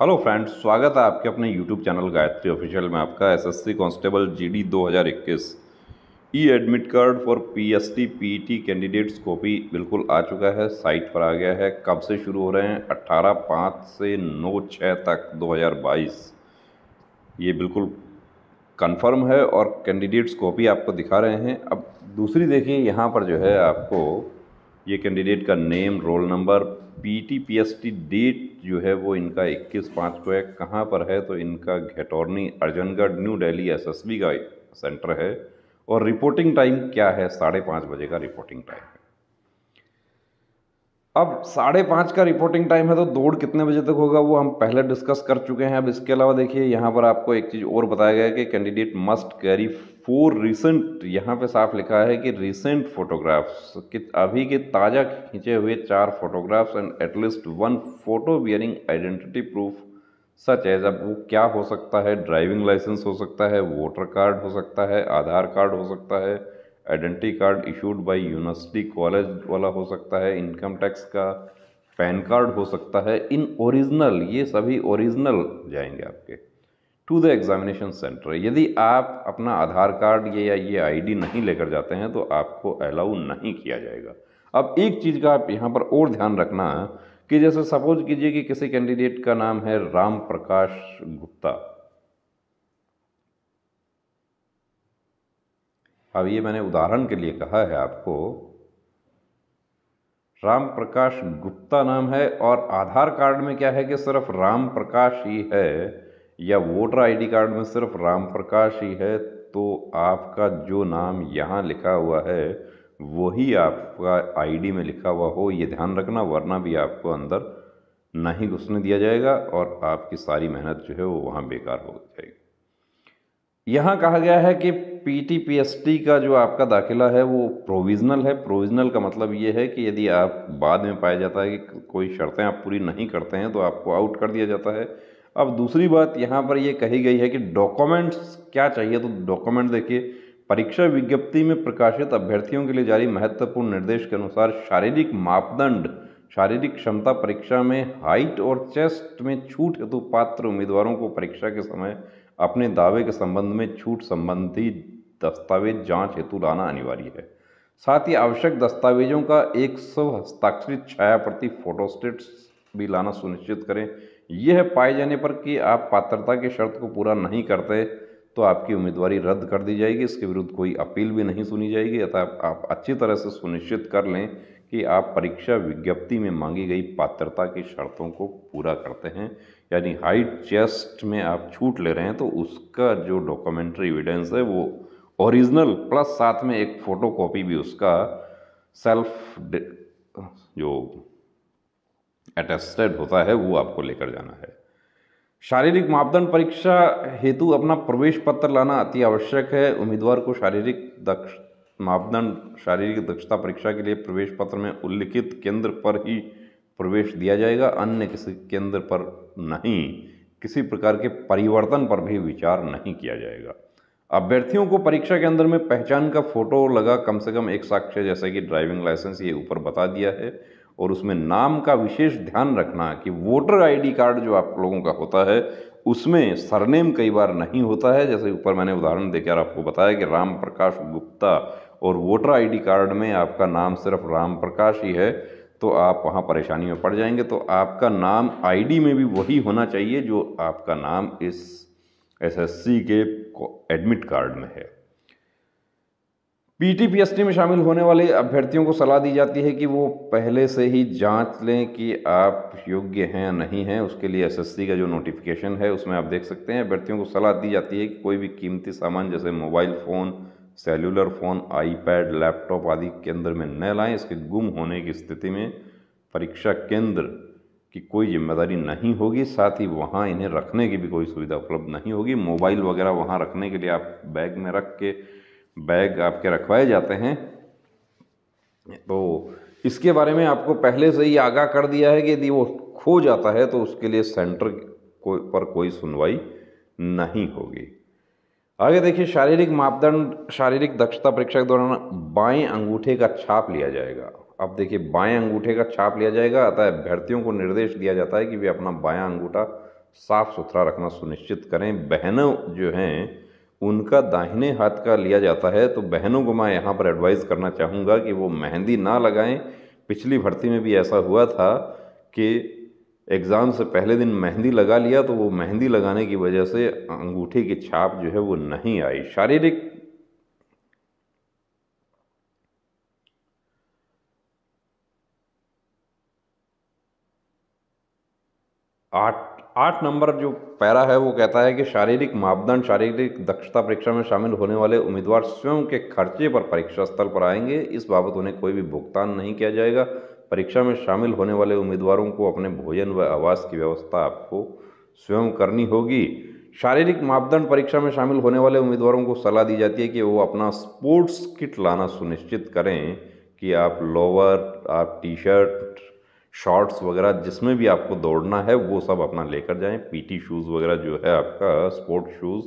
Hello friends स्वागत है आपके अपने यूट्यूब चैनल गायत्री ऑफिशियल में आपका SSC constable GD 2021 e admit card for PST PT candidates copy बिल्कुल आ चुका है साइट पर आ गया है कब से शुरू हो रहे हैं 18 पाँच से 9 छः तक 2022 ये बिल्कुल कंफर्म है और कैंडिडेट्स कॉपी आपको दिखा रहे हैं अब दूसरी देखिए यहाँ पर जो है आपको ये कैंडिडेट का name roll number P T P S T date जो है वो इनका इक्कीस पाँच को है कहाँ पर है तो इनका घेटोरनी अर्जनगढ़ न्यू दिल्ली एसएसबी का सेंटर है और रिपोर्टिंग टाइम क्या है साढ़े पाँच बजे का रिपोर्टिंग टाइम है अब साढ़े पाँच का रिपोर्टिंग टाइम है तो दौड़ कितने बजे तक होगा वो हम पहले डिस्कस कर चुके हैं अब इसके अलावा देखिए यहाँ पर आपको एक चीज़ और बताया गया है कि candidate must carry four recent यहाँ पे साफ लिखा है कि रिसेंट फोटोग्राफ्स कि अभी के ताज़ा खींचे हुए चार photographs and at least one photo bearing identity proof सच है जब वो क्या हो सकता है ड्राइविंग लाइसेंस हो सकता है वोटर कार्ड हो सकता है आधार कार्ड हो सकता है identity card issued by university college वाला हो सकता है इनकम टैक्स का पैन कार्ड हो सकता है इन ओरिजिनल ये सभी ओरिजिनल जाएंगे आपके टू द एग्ज़ामिनेशन सेंटर यदि आप अपना आधार कार्ड ये या ये आईडी नहीं लेकर जाते हैं तो आपको अलाउ नहीं किया जाएगा अब एक चीज़ का आप यहाँ पर और ध्यान रखना कि जैसे सपोज कीजिए कि किसी कैंडिडेट का नाम है राम प्रकाश गुप्ता अब ये मैंने उदाहरण के लिए कहा है आपको राम प्रकाश गुप्ता नाम है और आधार कार्ड में क्या है कि सिर्फ राम प्रकाश ही है या वोटर आईडी कार्ड में सिर्फ राम प्रकाश ही है तो आपका जो नाम यहाँ लिखा हुआ है वही आपका आईडी में लिखा हुआ हो ये ध्यान रखना वरना भी आपको अंदर नहीं घुसने दिया जाएगा और आपकी सारी मेहनत जो है वो वहाँ बेकार हो जाएगी यहाँ कहा गया है कि एस टी का जो आपका दाखिला है वो प्रोविज़नल है प्रोविज़नल का मतलब ये है कि यदि आप बाद में पाया जाता है कि कोई शर्तें आप पूरी नहीं करते हैं तो आपको आउट कर दिया जाता है अब दूसरी बात यहाँ पर ये कही गई है कि डॉक्यूमेंट्स क्या चाहिए तो डॉक्यूमेंट देखिए परीक्षा विज्ञप्ति में प्रकाशित अभ्यर्थियों के लिए जारी महत्वपूर्ण निर्देश के अनुसार शारीरिक मापदंड शारीरिक क्षमता परीक्षा में हाइट और चेस्ट में छूट हेतु पात्र उम्मीदवारों को परीक्षा के समय अपने दावे के संबंध में छूट संबंधी दस्तावेज जांच हेतु लाना अनिवार्य है साथ ही आवश्यक दस्तावेजों का एक सौ हस्ताक्षरित छाया प्रति फोटोस्टेट्स भी लाना सुनिश्चित करें यह पाए जाने पर कि आप पात्रता की शर्त को पूरा नहीं करते तो आपकी उम्मीदवारी रद्द कर दी जाएगी इसके विरुद्ध कोई अपील भी नहीं सुनी जाएगी अतः आप, आप अच्छी तरह से सुनिश्चित कर लें कि आप परीक्षा विज्ञप्ति में मांगी गई पात्रता की शर्तों को पूरा करते हैं यानी हाइट चेस्ट में आप छूट ले रहे हैं तो उसका जो डॉक्यूमेंट्री एविडेंस है वो ओरिजिनल प्लस साथ में एक फ़ोटो कॉपी भी उसका सेल्फ जो अटेस्टेड होता है वो आपको लेकर जाना है शारीरिक मापदंड परीक्षा हेतु अपना प्रवेश पत्र लाना अति आवश्यक है उम्मीदवार को शारीरिक दक्ष मापदंड शारीरिक दक्षता परीक्षा के लिए प्रवेश पत्र में उल्लिखित केंद्र पर ही प्रवेश दिया जाएगा अन्य किसी केंद्र पर नहीं किसी प्रकार के परिवर्तन पर भी विचार नहीं किया जाएगा अभ्यर्थियों को परीक्षा के अंदर में पहचान का फोटो लगा कम से कम एक साक्ष्य जैसे कि ड्राइविंग लाइसेंस ये ऊपर बता दिया है और उसमें नाम का विशेष ध्यान रखना कि वोटर आईडी कार्ड जो आप लोगों का होता है उसमें सरनेम कई बार नहीं होता है जैसे ऊपर मैंने उदाहरण देकर आपको बताया कि राम प्रकाश गुप्ता और वोटर आईडी कार्ड में आपका नाम सिर्फ राम प्रकाश ही है तो आप वहाँ परेशानी में पड़ जाएंगे तो आपका नाम आईडी में भी वही होना चाहिए जो आपका नाम इस एसएससी के एडमिट कार्ड में है एस टी में शामिल होने वाले अभ्यर्थियों को सलाह दी जाती है कि वो पहले से ही जांच लें कि आप योग्य हैं या नहीं हैं उसके लिए एसएससी का जो नोटिफिकेशन है उसमें आप देख सकते हैं अभ्यर्थियों को सलाह दी जाती है कि कोई भी कीमती सामान जैसे mobile phone cellular phone iPad laptop आदि केंद्र में न लाएँ इसके गुम होने की स्थिति में परीक्षा केंद्र की कोई जिम्मेदारी नहीं होगी साथ ही वहाँ इन्हें रखने की भी कोई सुविधा उपलब्ध नहीं होगी मोबाइल वगैरह वहाँ रखने के लिए आप बैग में रख के बैग आपके रखवाए जाते हैं तो इसके बारे में आपको पहले से ही आगाह कर दिया है कि यदि वो खो जाता है तो उसके लिए सेंटर को, पर कोई सुनवाई नहीं होगी आगे देखिए शारीरिक मापदंड शारीरिक दक्षता परीक्षा के दौरान बाएं अंगूठे का छाप लिया जाएगा अब देखिए बाएं अंगूठे का छाप लिया जाएगा अतः अभ्यर्थियों को निर्देश दिया जाता है कि वे अपना बायां अंगूठा साफ सुथरा रखना सुनिश्चित करें बहनों जो हैं उनका दाहिने हाथ का लिया जाता है तो बहनों को मैं यहाँ पर एडवाइस करना चाहूँगा कि वो मेहंदी ना लगाएं पिछली भर्ती में भी ऐसा हुआ था कि एग्ज़ाम से पहले दिन मेहंदी लगा लिया तो वो मेहंदी लगाने की वजह से अंगूठे की छाप जो है वो नहीं आई शारीरिक आठ आठ नंबर जो पैरा है वो कहता है कि शारीरिक मापदंड शारीरिक दक्षता परीक्षा में शामिल होने वाले उम्मीदवार स्वयं के खर्चे पर परीक्षा स्थल पर आएंगे इस बाबत उन्हें कोई भी भुगतान नहीं किया जाएगा परीक्षा में शामिल होने वाले उम्मीदवारों को अपने भोजन व आवास की व्यवस्था आपको स्वयं करनी होगी शारीरिक मापदंड परीक्षा में शामिल होने वाले उम्मीदवारों को सलाह दी जाती है कि वो अपना स्पोर्ट्स किट लाना सुनिश्चित करें कि आप लोअर आप टी शर्ट शॉर्ट्स वगैरह जिसमें भी आपको दौड़ना है वो सब अपना लेकर जाएं पीटी शूज़ वगैरह जो है आपका स्पोर्ट शूज़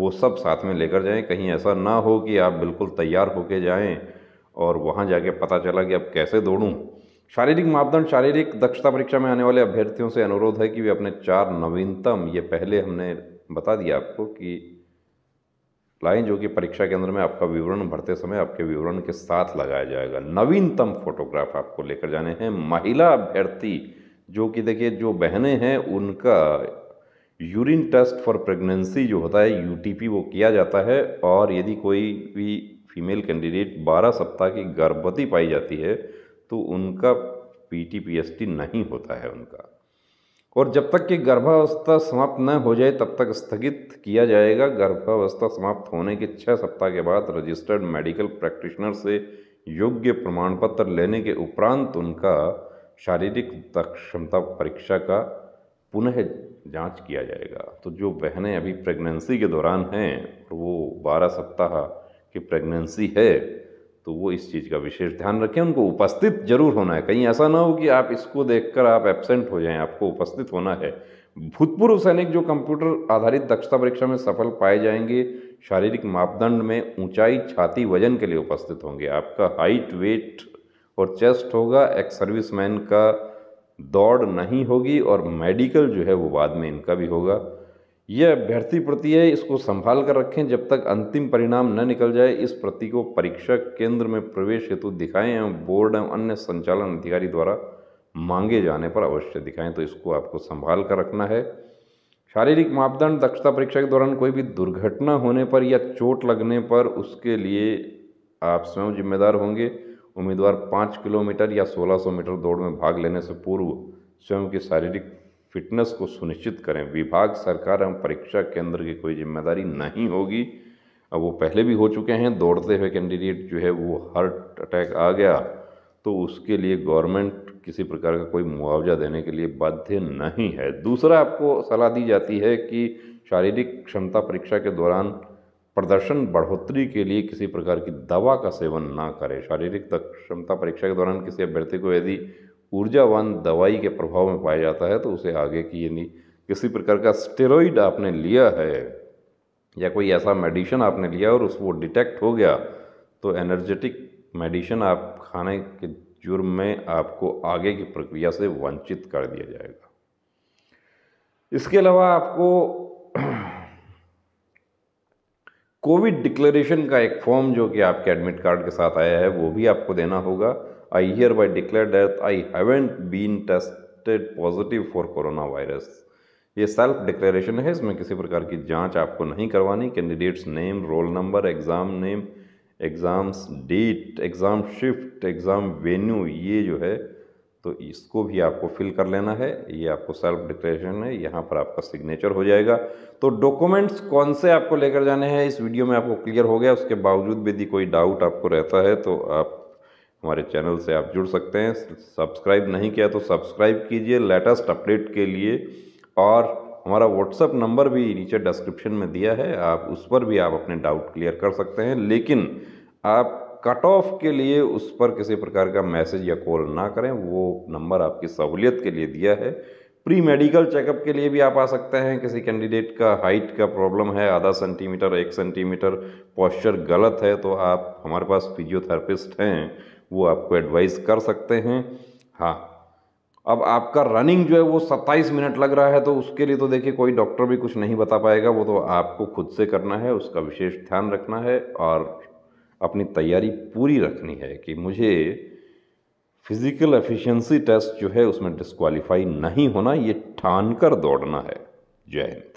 वो सब साथ में लेकर जाएं कहीं ऐसा ना हो कि आप बिल्कुल तैयार होके जाएं और वहाँ जाके पता चला कि अब कैसे दौड़ूं शारीरिक मापदंड शारीरिक दक्षता परीक्षा में आने वाले अभ्यर्थियों से अनुरोध है कि वे अपने चार नवीनतम ये पहले हमने बता दिया आपको कि लाइन जो कि परीक्षा केंद्र में आपका विवरण भरते समय आपके विवरण के साथ लगाया जाएगा नवीनतम फोटोग्राफ आपको लेकर जाने हैं महिला अभ्यर्थी जो कि देखिए जो बहनें हैं उनका यूरिन टेस्ट फॉर प्रेगनेंसी जो होता है यूटीपी वो किया जाता है और यदि कोई भी फीमेल कैंडिडेट 12 सप्ताह की गर्भवती पाई जाती है तो उनका टी नहीं होता है उनका और जब तक कि गर्भावस्था समाप्त न हो जाए तब तक स्थगित किया जाएगा गर्भावस्था समाप्त होने के छः सप्ताह के बाद रजिस्टर्ड मेडिकल प्रैक्टिशनर से योग्य प्रमाण पत्र लेने के उपरांत उनका शारीरिक क्षमता परीक्षा का पुनः जांच किया जाएगा तो जो बहनें अभी प्रेगनेंसी के दौरान हैं वो बारह सप्ताह की प्रेगनेंसी है तो वो इस चीज़ का विशेष ध्यान रखें उनको उपस्थित जरूर होना है कहीं ऐसा ना हो कि आप इसको देखकर आप एबसेंट हो जाएं आपको उपस्थित होना है भूतपूर्व सैनिक जो कंप्यूटर आधारित दक्षता परीक्षा में सफल पाए जाएंगे शारीरिक मापदंड में ऊंचाई छाती वजन के लिए उपस्थित होंगे आपका हाइट वेट और चेस्ट होगा एक सर्विसमैन का दौड़ नहीं होगी और मेडिकल जो है वो बाद में इनका भी होगा यह अभ्यर्थी प्रति है इसको संभाल कर रखें जब तक अंतिम परिणाम न निकल जाए इस प्रति को परीक्षा केंद्र में प्रवेश हेतु दिखाएं एवं बोर्ड एवं अन्य संचालन अधिकारी द्वारा मांगे जाने पर अवश्य दिखाएं तो इसको आपको संभाल कर रखना है शारीरिक मापदंड दक्षता परीक्षा के दौरान कोई भी दुर्घटना होने पर या चोट लगने पर उसके लिए आप स्वयं जिम्मेदार होंगे उम्मीदवार पाँच किलोमीटर या सोलह सौ मीटर दौड़ में भाग लेने से पूर्व स्वयं की शारीरिक फिटनेस को सुनिश्चित करें विभाग सरकार एवं परीक्षा केंद्र की कोई जिम्मेदारी नहीं होगी अब वो पहले भी हो चुके हैं दौड़ते हुए कैंडिडेट जो है वो हार्ट अटैक आ गया तो उसके लिए गवर्नमेंट किसी प्रकार का कोई मुआवजा देने के लिए बाध्य नहीं है दूसरा आपको सलाह दी जाती है कि शारीरिक क्षमता परीक्षा के दौरान प्रदर्शन बढ़ोतरी के लिए किसी प्रकार की दवा का सेवन ना करें शारीरिक क्षमता परीक्षा के दौरान किसी अभ्यर्थी को यदि ऊर्जावान दवाई के प्रभाव में पाया जाता है तो उसे आगे की यानी किसी प्रकार का स्टेरॉइड आपने लिया है या कोई ऐसा मेडिसिन आपने लिया और उस वो डिटेक्ट हो गया तो एनर्जेटिक मेडिसिन आप खाने के जुर्म में आपको आगे की प्रक्रिया से वंचित कर दिया जाएगा इसके अलावा आपको कोविड डिक्लेरेशन का एक फॉर्म जो कि आपके एडमिट कार्ड के साथ आया है वो भी आपको देना होगा I hereby declare that I haven't been tested positive for coronavirus. ये सेल्फ डिक्लेरेशन है इसमें किसी प्रकार की जांच आपको नहीं करवानी candidates name roll number exam name exams date exam shift exam venue ये जो है तो इसको भी आपको फिल कर लेना है ये आपको सेल्फ डिक्लेरेशन है यहाँ पर आपका सिग्नेचर हो जाएगा तो डॉक्यूमेंट्स कौन से आपको लेकर जाने हैं इस वीडियो में आपको क्लियर हो गया उसके बावजूद भी यदि कोई डाउट आपको रहता है तो आप हमारे चैनल से आप जुड़ सकते हैं सब्सक्राइब नहीं किया तो सब्सक्राइब कीजिए लेटेस्ट अपडेट के लिए और हमारा व्हाट्सअप नंबर भी नीचे डिस्क्रिप्शन में दिया है आप उस पर भी आप अपने डाउट क्लियर कर सकते हैं लेकिन आप कट ऑफ के लिए उस पर किसी प्रकार का मैसेज या कॉल ना करें वो नंबर आपकी सहूलियत के लिए दिया है प्री मेडिकल चेकअप के लिए भी आप आ सकते हैं किसी कैंडिडेट का हाइट का प्रॉब्लम है आधा सेंटीमीटर एक सेंटीमीटर पॉस्चर गलत है तो आप हमारे पास फिजियोथेरेपिस्ट हैं वो आपको एडवाइस कर सकते हैं हाँ अब आपका रनिंग जो है वो 27 मिनट लग रहा है तो उसके लिए तो देखिए कोई डॉक्टर भी कुछ नहीं बता पाएगा वो तो आपको खुद से करना है उसका विशेष ध्यान रखना है और अपनी तैयारी पूरी रखनी है कि मुझे फिज़िकल एफिशिएंसी टेस्ट जो है उसमें डिस्क्वालीफाई नहीं होना ये ठान कर दौड़ना है जय हिंद